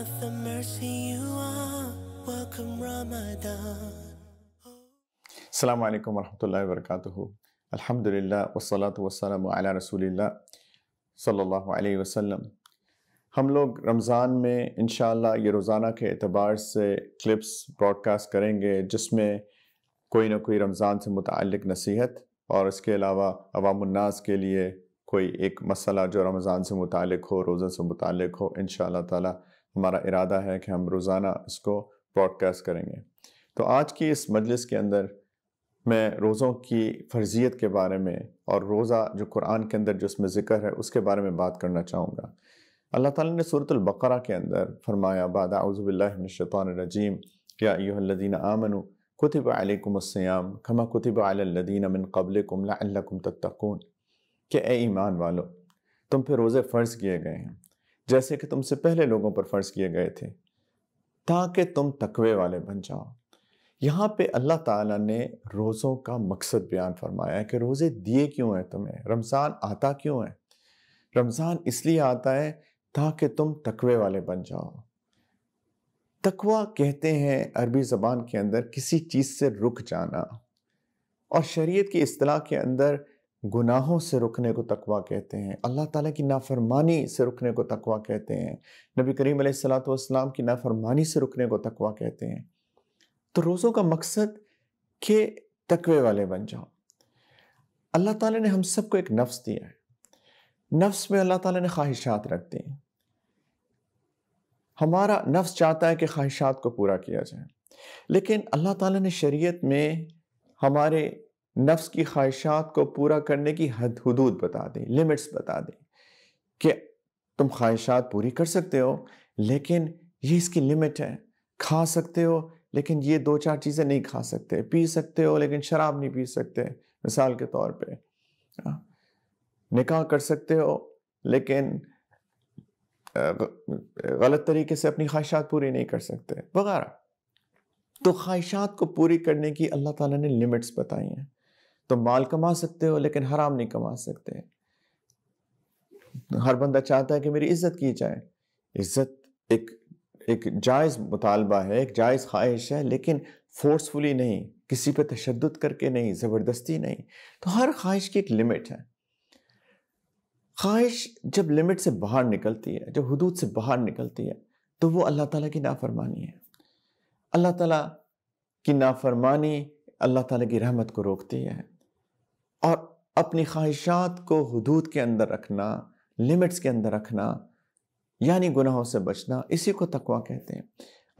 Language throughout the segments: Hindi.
of the mercy you are. Welcome Ramadan. Assalamu alaikum warahmatullahi wabarakatuh. Alhamdulillah wassalatu wassalamu ala rasulillah sallallahu alaihi wasallam. हम लोग रमज़ान में इन ये रोज़ाना के अतबार से क्लिप्स ब्रॉडकास्ट करेंगे जिसमें कोई ना कोई रमज़ान से मुतल नसीहत और इसके अलावा अवामनास के लिए कोई एक मसला जो रमज़ान से मुतल हो रोज़ा से मुतल हो इन ताला हमारा इरादा है कि हम रोज़ाना इसको ब्रॉडकास्ट करेंगे तो आज की इस मजलिस के अंदर मैं रोज़ों की फर्जियत के बारे में और रोज़ा जो कुरान के अंदर जो उसमें ज़िक्र है उसके बारे में बात करना चाहूँगा अल्लाह ताला ने सूरत बकरा के अंदर फरमाया बाद रजीम या यूहदीन आमनु कुतब अलकुमसयाम खमा कुतब अलदीन मिन कबल कुमला तत्तकून कि ए ईमान वालो तुम पे रोज़े फ़र्ज़ किए गए हैं जैसे कि तुमसे पहले लोगों पर फर्ज किए गए थे ताकि तुम तकवे वाले बन जाओ यहाँ पे अल्लाह ताला ने रोज़ों का मकसद बयान फरमाया है कि रोज़े दिए क्यों हैं तुम्हें रमज़ान आता क्यों है रमज़ान इसलिए आता है ताकि तुम तकवे वाले बन जाओ तकवा कहते हैं अरबी ज़बान के अंदर किसी चीज़ से रुक जाना और शरीयत की असलाह के अंदर गुनाहों से रुकने को तकवा कहते हैं अल्लाह ताला की नाफरमानी से रुकने को तकवा कहते हैं नबी करीम सलाम की नाफरमानी से रुकने को तकवा कहते हैं तो रोज़ों का मकसद के तकवे वाले बन जाओ अल्लाह ताला ने हम सबको एक नफ्स दिया है नफ्स में अल्लाह ताला ने ख्वाहिशात रख दी हैं हमारा नफ्स चाहता है कि ख्वाहिशात को पूरा किया जाए लेकिन अल्लाह तरीत में हमारे नफ्स की ख्वाहिशात को पूरा करने की हद हदूद बता दें लिमिट्स बता दें कि तुम ख्वाहिशात पूरी कर सकते हो लेकिन ये इसकी लिमिट है खा सकते हो लेकिन ये दो चार चीज़ें नहीं खा सकते पी सकते हो लेकिन शराब नहीं पी सकते मिसाल के तौर पे हाँ, निकाह कर सकते हो लेकिन गलत तरीके से अपनी ख्वाहिशात पूरी नहीं कर सकते वगैरह तो ख्वाहिशात को पूरी करने की अल्लाह ताला ने लिमिट्स बताई हैं तो माल कमा सकते हो लेकिन हराम नहीं कमा सकते हर बंदा चाहता है कि मेरी इज्जत की जाए इज्जत एक एक जायज़ मुतालबा है एक जायज़ ख्वाहिश है लेकिन फोर्सफुली नहीं किसी पे तशद करके नहीं ज़बरदस्ती नहीं तो हर ख्वाहिश की एक लिमिट है ख्वाहिश जब लिमिट से बाहर निकलती है जब हदूद से बाहर निकलती है तो वो अल्लाह ताला की नाफरमानी है अल्लाह ताला की नाफरमानी अल्लाह ताला की रहमत को रोकती है और अपनी ख्वाहिशात को हदूद के अंदर रखना लिमिट्स के अंदर रखना यानी गुनाहों से बचना इसी को तकवा कहते हैं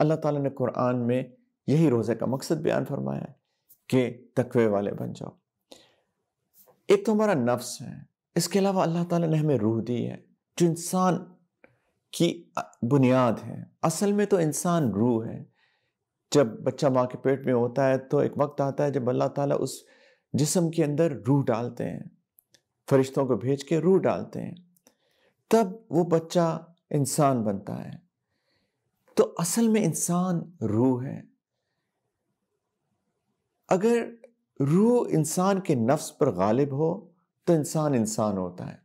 अल्लाह ताला ने कुरान में यही रोज़े का मकसद बयान फरमाया है कि तकवे वाले बन जाओ एक तो हमारा नफ्स है इसके अलावा अल्लाह ताला ने हमें रूह दी है जो इंसान की बुनियाद है असल में तो इंसान रूह है जब बच्चा माँ के पेट में होता है तो एक वक्त आता है जब अल्लाह ताला उस जिसम के अंदर रूह डालते हैं फरिश्तों को भेज के रूह डालते हैं तब वो बच्चा इंसान बनता है तो असल में इंसान रूह है अगर रूह इंसान के नफ्स पर गालिब हो तो इंसान इंसान होता है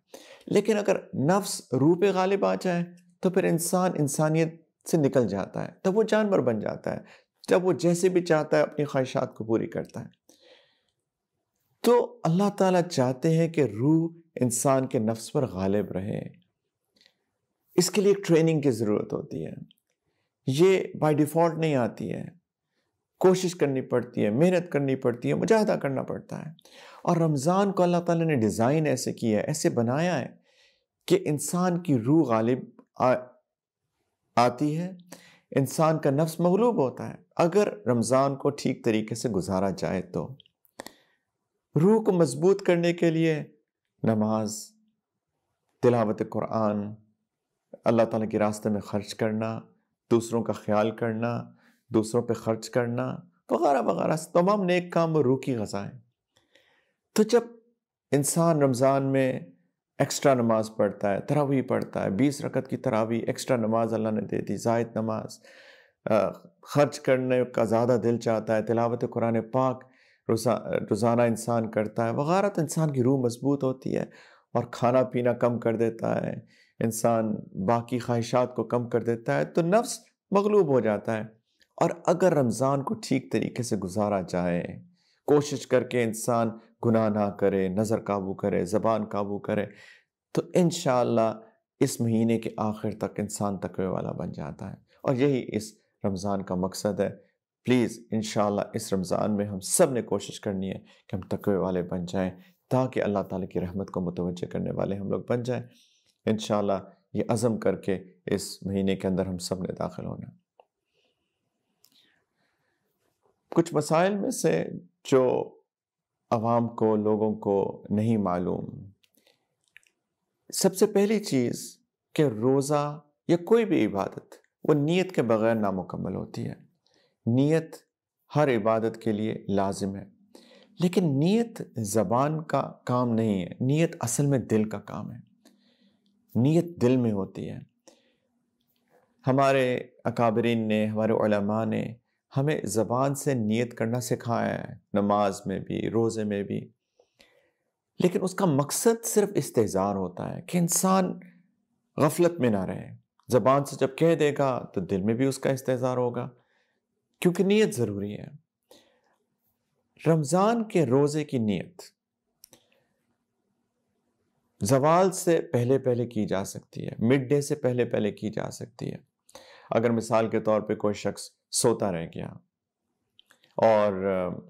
लेकिन अगर नफ्स रूह पे गालिब आ जाए तो फिर इंसान इंसानियत से निकल जाता है तब वो जानवर बन जाता है जब वो जैसे भी चाहता है अपनी ख्वाहिशात को पूरी करता है तो अल्लाह ताला चाहते हैं कि रूह इंसान के नफ्स पर गालिब रहे इसके लिए ट्रेनिंग की ज़रूरत होती है ये बाय डिफ़ॉल्ट नहीं आती है कोशिश करनी पड़ती है मेहनत करनी पड़ती है मुजाहदा करना पड़ता है और रमज़ान को अल्लाह ताला ने डिज़ाइन ऐसे किया है ऐसे बनाया है कि इंसान की रूह गालिब आती है इंसान का नफ्स मगलूब होता है अगर रमज़ान को ठीक तरीके से गुजारा जाए तो रूह को मजबूत करने के लिए नमाज तिलावत कुरान अल्लाह ताला के रास्ते में खर्च करना दूसरों का ख्याल करना दूसरों पे खर्च करना वगैरह वगैरह तमाम नेक काम और रूह की गज़ाएँ तो जब इंसान रमज़ान में एक्स्ट्रा नमाज पढ़ता है तरावी पढ़ता है बीस रकत की तरावी एक्स्ट्रा नमाज अल्लाह ने दे दी जायद नमाज खर्च करने का ज़्यादा दिल चाहता है तिलावत कुरान पाक रोज़ाना इंसान करता है वगैरह तो इंसान की रूह मजबूत होती है और खाना पीना कम कर देता है इंसान बाकी ख्वाहिशात को कम कर देता है तो नफ्स मगलूब हो जाता है और अगर रमज़ान को ठीक तरीके से गुजारा जाए कोशिश करके इंसान गुनाह ना करे नज़र काबू करे ज़बान काबू करे तो इन इस महीने के आखिर तक इंसान तकवे वाला बन जाता है और यही इस रमज़ान का मकसद है प्लीज़ इन इस रमज़ान में हम सब ने कोशिश करनी है कि हम तकवे वाले बन जाएँ ताकि अल्लाह ताली की रहमत को मुतवज करने वाले हम लोग बन जाएँ इन ये अज़म करके इस महीने के अंदर हम सब ने दाखिल होना कुछ मसाइल में से जो आवाम को लोगों को नहीं मालूम सबसे पहली चीज़ कि रोज़ा या कोई भी इबादत वो नीयत के बग़ैर नामुकम्मल होती है नीयत हर इबादत के लिए लाजिम है लेकिन नीयत ज़बान का काम नहीं है नीयत असल में दिल का काम है नीयत दिल में होती है हमारे अकाबरीन ने हमारे उलमा ने हमें ज़बान से नीयत करना सिखाया है नमाज में भी रोज़े में भी लेकिन उसका मकसद सिर्फ इस्तेजार होता है कि इंसान गफलत में ना रहे ज़बान से जब कह देगा तो दिल में भी उसका इस्तेजार होगा क्योंकि नीयत ज़रूरी है रमज़ान के रोज़े की नीयत जवाल से पहले पहले की जा सकती है मिड डे से पहले पहले की जा सकती है अगर मिसाल के तौर पे कोई शख्स सोता रह गया और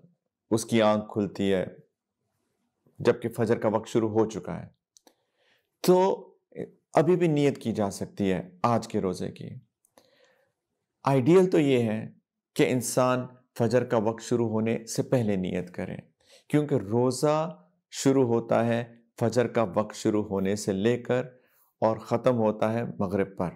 उसकी आंख खुलती है जबकि फजर का वक्त शुरू हो चुका है तो अभी भी नियत की जा सकती है आज के रोज़े की आइडियल तो ये है कि इंसान फजर का वक्त शुरू होने से पहले नियत करें क्योंकि रोज़ा शुरू होता है फजर का वक्त शुरू होने से लेकर और ख़त्म होता है मगरब पर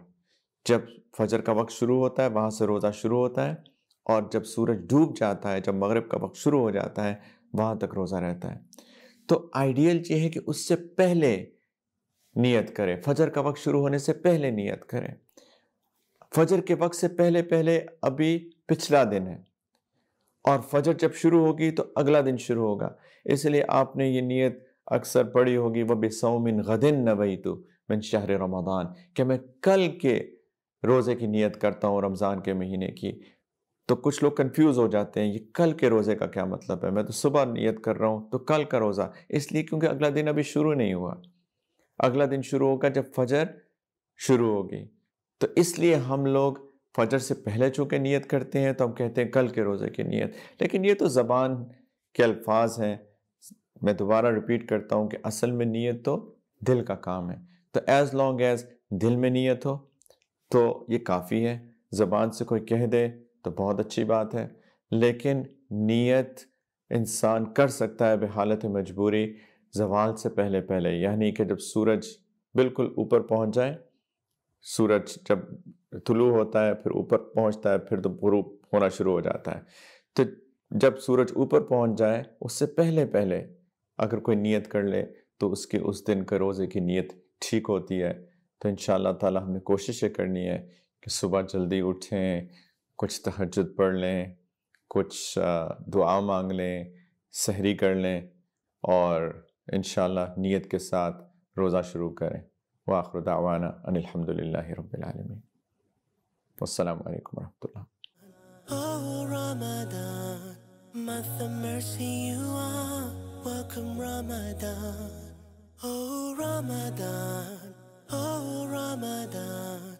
जब फजर का वक्त शुरू होता है वहाँ से रोज़ा शुरू होता है और जब सूरज डूब जाता है जब मगरब का वक्त शुरू हो जाता है वहाँ तक रोज़ा रहता है तो आइडियल ये है कि उससे पहले नियत करें फजर का वक्त शुरू होने से पहले नियत करें फजर के वक्त से पहले पहले अभी पिछला दिन है और फजर जब शुरू होगी तो अगला दिन शुरू होगा इसलिए आपने ये नीयत अक्सर पढ़ी होगी वह बेसौमिन गदिन नबई तो मिन शहर रमदान कि मैं कल के रोज़े की नीयत करता हूँ रमज़ान के महीने की तो कुछ लोग कंफ्यूज हो जाते हैं ये कल के रोज़े का क्या मतलब है मैं तो सुबह नियत कर रहा हूँ तो कल का रोज़ा इसलिए क्योंकि अगला दिन अभी शुरू नहीं हुआ अगला दिन शुरू होगा जब फजर शुरू होगी तो इसलिए हम लोग फजर से पहले चूँकि नीयत करते हैं तो हम कहते हैं कल के रोज़े की नीयत लेकिन ये तो ज़बान के अल्फाज हैं मैं दोबारा रिपीट करता हूँ कि असल में नीयत तो दिल का काम है तो एज़ लॉन्ग एज़ दिल में नीयत हो तो ये काफ़ी है ज़बान से कोई कह दे तो बहुत अच्छी बात है लेकिन नीयत इंसान कर सकता है बेहालत मजबूरी जवाल से पहले पहले यानी कि जब सूरज बिल्कुल ऊपर पहुंच जाए सूरज जब तुलू होता है फिर ऊपर पहुंचता है फिर तो गुरूप होना शुरू हो जाता है तो जब सूरज ऊपर पहुंच जाए उससे पहले पहले अगर कोई नियत कर ले तो उसके उस दिन के रोज़े की नियत ठीक होती है तो इन ताला हमने ये करनी है कि सुबह जल्दी उठें कुछ तहजद पढ़ लें कुछ दुआ मांग लें सहरी कर लें और इन नियत के साथ रोज़ा शुरू करें वाखर दावाना अनिलहमदिल्ला रबालमीन والسلام عليكم ورحمة الله Oh Ramadan, Mother mercy you are, welcome Ramadan. Oh Ramadan, oh Ramadan.